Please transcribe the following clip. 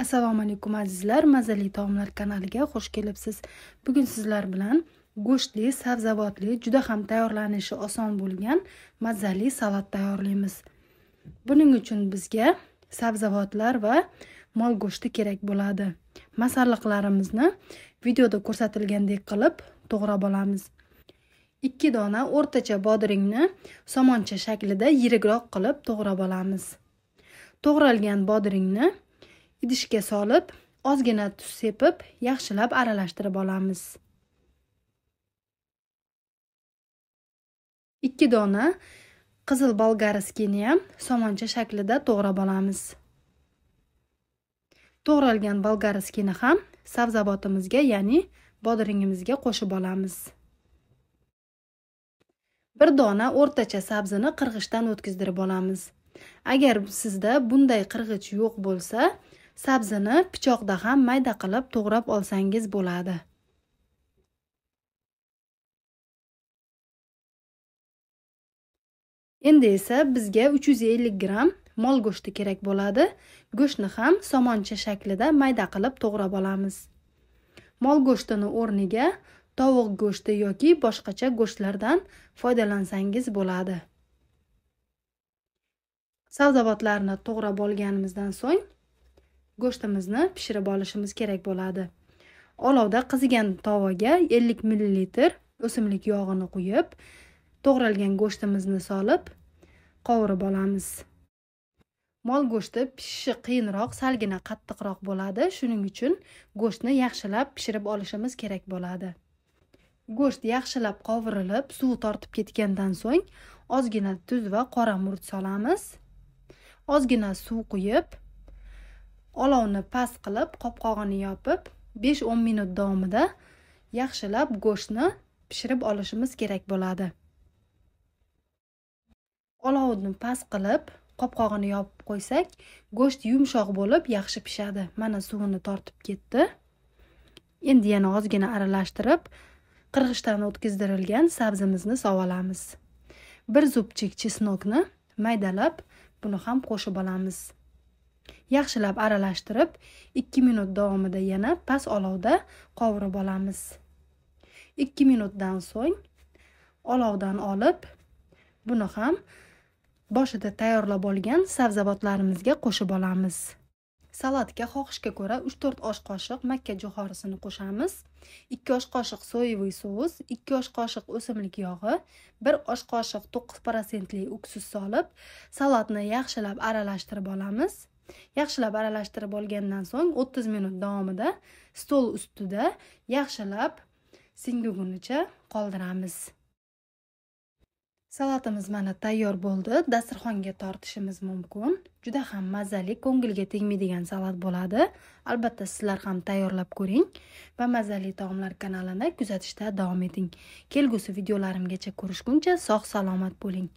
assalomu alaykum azizlar mazali taomlar kanaliga xush kelibsiz bugun sizlar bilan go'shtli sabzavotli juda ham tayyorlanishi oson bo'lgan mazali salat tayyorlaymiz buning uchun bizga sabzavotlar va mol go'shti kerak bo'ladi masalliqlarimizni videoda ko'rsatilgandek qilib to'g'rab olamiz ikki dona o'rtacha bodringni somoncha shaklida yirikroq qilib to'g'rab olamiz to'g'ralgan bodringni idishga solib ozgina tuz sepib yaxshilab aralashtirib olamiz ikki dona qizil bolgariskini ham somoncha shaklida to'g'rab olamiz to'g'ralgan bolgariskini ham sabzavotimizga ya'ni bodringimizga qo'shib olamiz bir dona o'rtacha sabzini qirg'ichdan o'tkazdirib olamiz agar sizda bunday qirg'ich yo'q bo'lsa sabzini pichoqda ham mayda qilib to'g'rab olsangiz bo'ladi endi esa bizga 350 gramm mol go'shti kerak bo'ladi go'shtni ham somoncha shaklida mayda qilib to'g'rab olamiz mol go'shtini o'rniga tovuq go'shti yoki boshqacha go'shtlardan foydalansangiz bo'ladi sabzavotlarni to'g'rab olganimizdan so'ng go'shtimizni pishirib olishimiz kerak bo'ladi olovda qizigan tovaga ellik millilitr o'simlik yog'ini quyib to'g'ralgan go'shtimizni solib qovurib olamiz mol go'shti pishishi qiyinroq salgina qattiqroq bo'ladi shuning uchun go'shtni yaxshilab pishirib olishimiz kerak bo'ladi go'sht yaxshilab qovurilib suvi tortib ketgandan so'ng ozgina tuz va qora murch solamiz ozgina suv quyib olovni past qilib qopqog'ini yopib 5-10 minut davomida yaxshilab go'shtni pishirib olishimiz kerak bo'ladi olovni past qilib qopqog'ini yopib qo'ysak go'sht yumshoq bo'lib yaxshi pishadi mana suvini tortib ketdi endi yana ozgina aralashtirib qirg'ichdan o'tkazdirilgan sabzimizni solamiz bir zubchik chesnokni maydalab buni ham qo'shib olamiz yaxshilab aralashtirib 2 minut davomida yana past olovda qovurib olamiz 2 minutdan so'ng olovdan olib buni ham boshida tayyorlab olgan sabzavotlarimizga qo'shib olamiz salatga xohishga ko'ra 3-4 osh qoshiq makka jo'xorisini qo'shamiz 2 osh qoshiq soyeviy sous 2 osh qoshiq o'simlik yog'i 1 osh qoshiq 9 prosentli uksus solib salatni yaxshilab aralashtirib olamiz yaxshilab aralashtirib olgandan so'ng 30 minut davomida stol ustida yaxshilab singugunicha qoldiramiz salatimiz mana tayyor bo'ldi dasturxonga tortishimiz mumkin juda ham mazali ko'ngilga tegmaydigan salat bo'ladi albatta sizlar ham tayyorlab ko'ring va mazali taomlar kanalini kuzatishda davom eting kelgusi videolarimgacha ko'rishguncha sog' salomat bo'ling